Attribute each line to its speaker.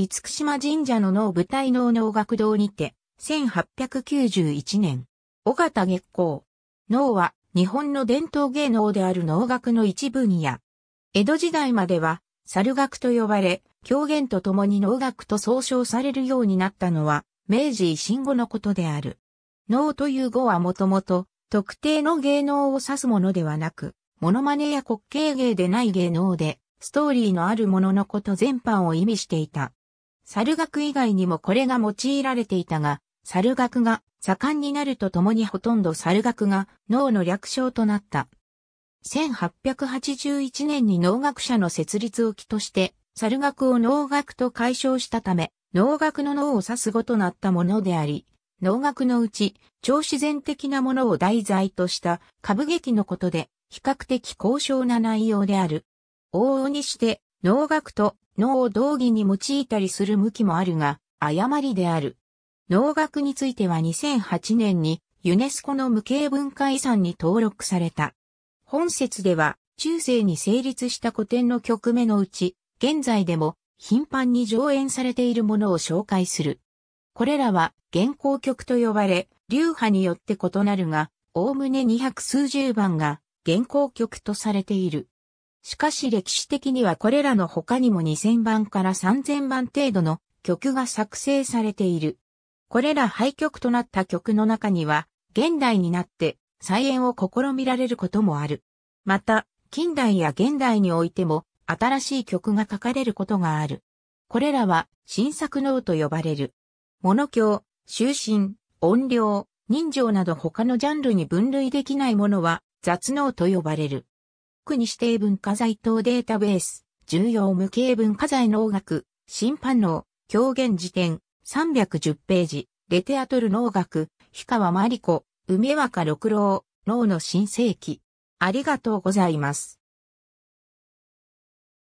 Speaker 1: 厳島神社の能舞台能能楽堂にて、1891年、尾形月光。能は日本の伝統芸能である能楽の一分野。江戸時代までは、猿楽と呼ばれ、狂言と共に能楽と総称されるようになったのは、明治維新後のことである。能という語はもともと、特定の芸能を指すものではなく、モノマネや滑稽芸でない芸能で、ストーリーのあるもののこと全般を意味していた。猿楽以外にもこれが用いられていたが、猿楽が盛んになるとともにほとんど猿楽が脳の略称となった。1881年に農学者の設立を起として、猿楽を農学と解消したため、農学の脳を指す語となったものであり、農学のうち、超自然的なものを題材とした歌舞劇のことで、比較的高尚な内容である。往々にして、農学と能を道義に用いたりする向きもあるが、誤りである。能楽については2008年にユネスコの無形文化遺産に登録された。本説では、中世に成立した古典の曲目のうち、現在でも頻繁に上演されているものを紹介する。これらは現行曲と呼ばれ、流派によって異なるが、おおむね200数十番が現行曲とされている。しかし歴史的にはこれらの他にも2000番から3000番程度の曲が作成されている。これら廃曲となった曲の中には、現代になって再演を試みられることもある。また、近代や現代においても新しい曲が書かれることがある。これらは新作能と呼ばれる。物教、終身、音量、人情など他のジャンルに分類できないものは雑能と呼ばれる。国に指定文化財等データベース、重要無形文化財能楽、審判能、狂言辞典、310ページ、レテアトル能楽、氷川真理子、梅若六郎、脳の新世紀。ありがとうございます。